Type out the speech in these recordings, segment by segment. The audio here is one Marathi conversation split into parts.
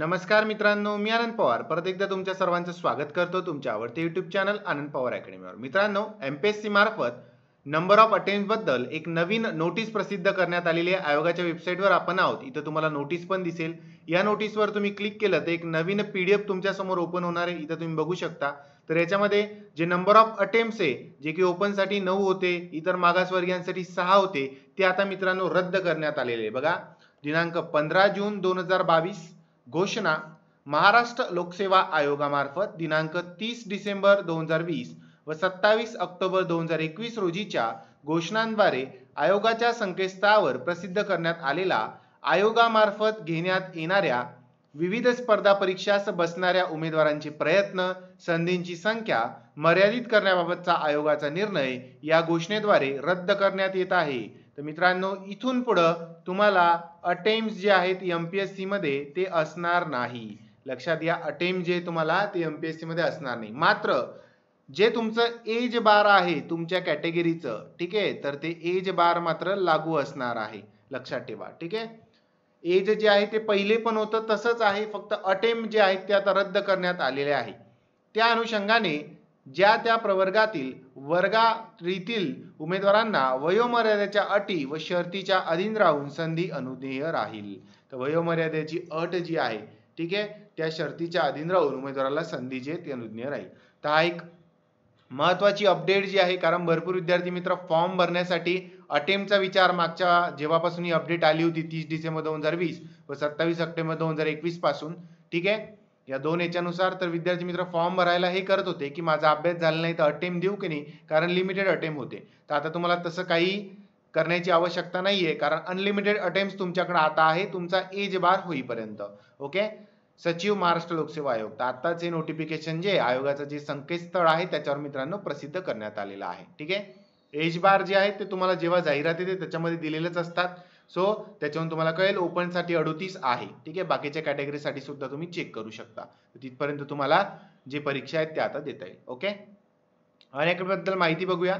नमस्कार मित्रांनो मी आनंद पवार परत एकदा तुमच्या सर्वांचं स्वागत करतो तुमच्या आवडते युट्यूब चॅनल आनंद पवार अकॅडमीवर मित्रांनो एम पी एस सी मार्फत नंबर ऑफ बद्दल एक नवीन नोटीस प्रसिद्ध करण्यात आलेली आहे आयोगाच्या वेबसाईटवर आपण आहोत इथं तुम्हाला नोटीस पण दिसेल या नोटीसवर तुम्ही क्लिक केलं तर एक नवीन पी डी एफ तुमच्यासमोर ओपन होणार आहे इथं तुम्ही बघू शकता तर याच्यामध्ये जे नंबर ऑफ अटेम्प्ट आहे जे की ओपनसाठी नऊ होते इतर मागासवर्गीयांसाठी सहा होते ते आता मित्रांनो रद्द करण्यात आलेले आहे बघा दिनांक पंधरा जून दोन हजार बावीस घोषणा महाराष्ट्र लोकसेवा आयोगामार्फत दिनांक तीस डिसेंबर दोन हजार वीस व सत्तावीस ऑक्टोबर दोन हजार एकवीस रोजीच्या घोषणांद्वारे आयोगाच्या संकेतस्थळावर प्रसिद्ध करण्यात आलेला आयोगामार्फत घेण्यात येणाऱ्या विविध स्पर्धा परीक्षास बसणाऱ्या उमेदवारांचे प्रयत्न संधींची संख्या मर्यादित करण्याबाबतचा आयोगाचा निर्णय या घोषणेद्वारे रद्द करण्यात येत आहे तर मित्रांनो इथून पुढं तुम्हाला अटेम्प जे आहेत एम पी एस मध्ये ते असणार नाही लक्षात या अटेम्प्ट जे तुम्हाला ते एम पी एस सीमध्ये असणार नाही मात्र जे तुमचं एज बार आहे तुमच्या कॅटेगरीचं ठीक आहे तर ते एज बार मात्र लागू असणार आहे लक्षात ठेवा ठीक आहे एज जे आहे ते पहिले पण होतं तसंच आहे फक्त अटेम्प्ट जे आहेत ते आता रद्द करण्यात आलेले आहे त्या अनुषंगाने ज्या त्या प्रवर्गातील वर्गारीतील उमेदवारांना वयोमर्यादेच्या अटी व शर्तीच्या अधीन राहून संधी अनुदेय राहील तर वयोमर्यादेची अट जी आहे ठीक आहे त्या शर्तीच्या अधीन राहून उमेदवाराला संधी जे अनुदेय ती राहील तर हा एक महत्वाची अपडेट जी आहे कारण भरपूर विद्यार्थी मित्र फॉर्म भरण्यासाठी अटेम्पचा विचार मागच्या जेव्हापासून ही अपडेट आली होती तीस डिसेंबर दोन हजार वीस व सत्तावीस सप्टेंबर दोन हजार एकवीस पासून ठीक आहे या दोन याच्यानुसार तर विद्यार्थी मित्र फॉर्म भरायला हे करत होते की माझा अभ्यास झाला नाही तर अटेम्प्ट देऊ की नाही कारण लिमिटेड अटेम्प होते तर आता तुम्हाला तसं काही करण्याची आवश्यकता नाही आहे कारण अनलिमिटेड अटेम्प्ट तुमच्याकडे आता आहे तुमचा एज बार होईपर्यंत ओके सचिव महाराष्ट्र लोकसेवा आयोग तर आत्ताच हे नोटिफिकेशन जे आयोगाचं जे संकेतस्थळ आहे त्याच्यावर मित्रांनो प्रसिद्ध करण्यात आलेलं आहे ठीक आहे एज बार जे आहे ते तुम्हाला जेव्हा जाहिरात येते त्याच्यामध्ये दिलेलेच असतात सो त्याच्यावरून तुम्हाला कळेल ओपनसाठी अडोतीस आहे ठीक आहे बाकीच्या कॅटेगरीसाठी सुद्धा तुम्ही चेक करू शकता तिथपर्यंत तुम्हाला जे परीक्षा आहेत त्या आता देता येईल ओके बद्दल माहिती बघूया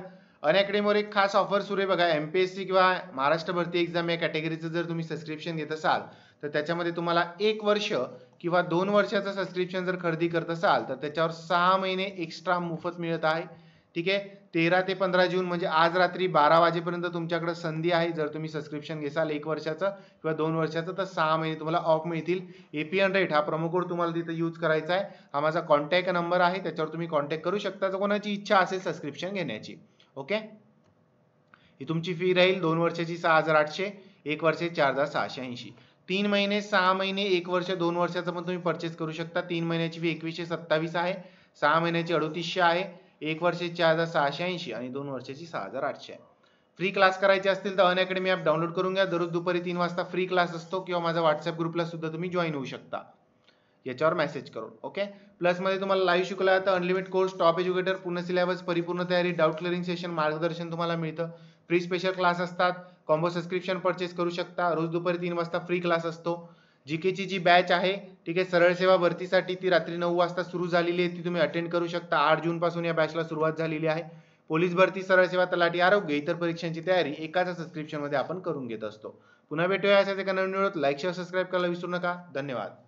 अनॅकडमीवर एक खास ऑफर सुरू आहे बघा एम पी एस सी किंवा महाराष्ट्र भरती एक्झाम या कॅटेगरीचं जर तुम्ही सबस्क्रिप्शन घेत असाल तर त्याच्यामध्ये तुम्हाला एक वर्ष किंवा दोन वर्षाचं सबस्क्रिप्शन जर खरेदी करत असाल तर त्याच्यावर सहा महिने एक्स्ट्रा मोफत मिळत आहे ठीक आहे तेरा ते पंधरा जून म्हणजे आज रात्री बारा वाजेपर्यंत तुमच्याकडे संधी आहे जर तुम्ही सबस्क्रिप्शन घेसाल एक वर्षाचं किंवा दोन वर्षाचं तर सहा महिने तुम्हाला ऑफ मिळतील एपीएन रेट हा प्रोमो कोड तुम्हाला तिथं यूज करायचा आहे हा माझा कॉन्टॅक्ट नंबर आहे त्याच्यावर तुम्ही कॉन्टॅक्ट करू शकता जर कोणाची इच्छा असेल सबस्क्रिप्शन घेण्याची ओके ही तुमची फी राहील दोन वर्षाची सहा हजार आठशे एक वर्ष चार हजार सहाशे ऐंशी तीन महिने सहा महिने एक वर्ष दोन वर्षाचं पण तुम्ही परचेस करू शकता तीन महिन्याची फी एकवीसशे सत्तावीस आहे सहा महिन्याची अडोतीसशे आहे एक वर्षाची चार हजार सहाशे ऐंशी आणि दोन वर्षाची सहा हजार आठशे फ्री क्लास करायचे असतील तर अन अकॅडमी ॲप डाउनलोड करून घ्या दररोज दुपारी तीन वाजता फ्री क्लास असतो किंवा माझा व्हॉट्सअप ग्रुपला सुद्धा तुम्ही जॉईन होऊ शकता याच्यावर मेसेज करून ओके प्लस मध्ये तुम्हाला लाईव्ह शिकला तर अनलिमिट कोर्स टॉप एज्युकेटर पूर्ण सिलेबस परिपूर्ण तयारी डाऊट क्लिअरिंग सेशन मार्गदर्शन तुम्हाला मिळतं फ्री स्पेशल क्लास असतात कॉम्बो सबस्क्रिप्शन परचेस करू शकता रोज दुपारी तीन वाजता फ्री क्लास असतो जी केची जी बॅच आहे ठीक आहे सरळ सेवा भरतीसाठी ती रात्री नऊ वाजता सुरू झालेली आहे ती तुम्ही अटेंड करू शकता आठ जूनपासून या बॅचला सुरुवात झालेली आहे पोलीस भरती सरळ सेवा तलाठी आरोग्य इतर परीक्षांची तयारी एकाच मध्ये आपण करून घेत असतो पुन्हा भेटूया अशाच एका नवीन लाईक शेअर सबस्क्राईब करायला विसरू नका धन्यवाद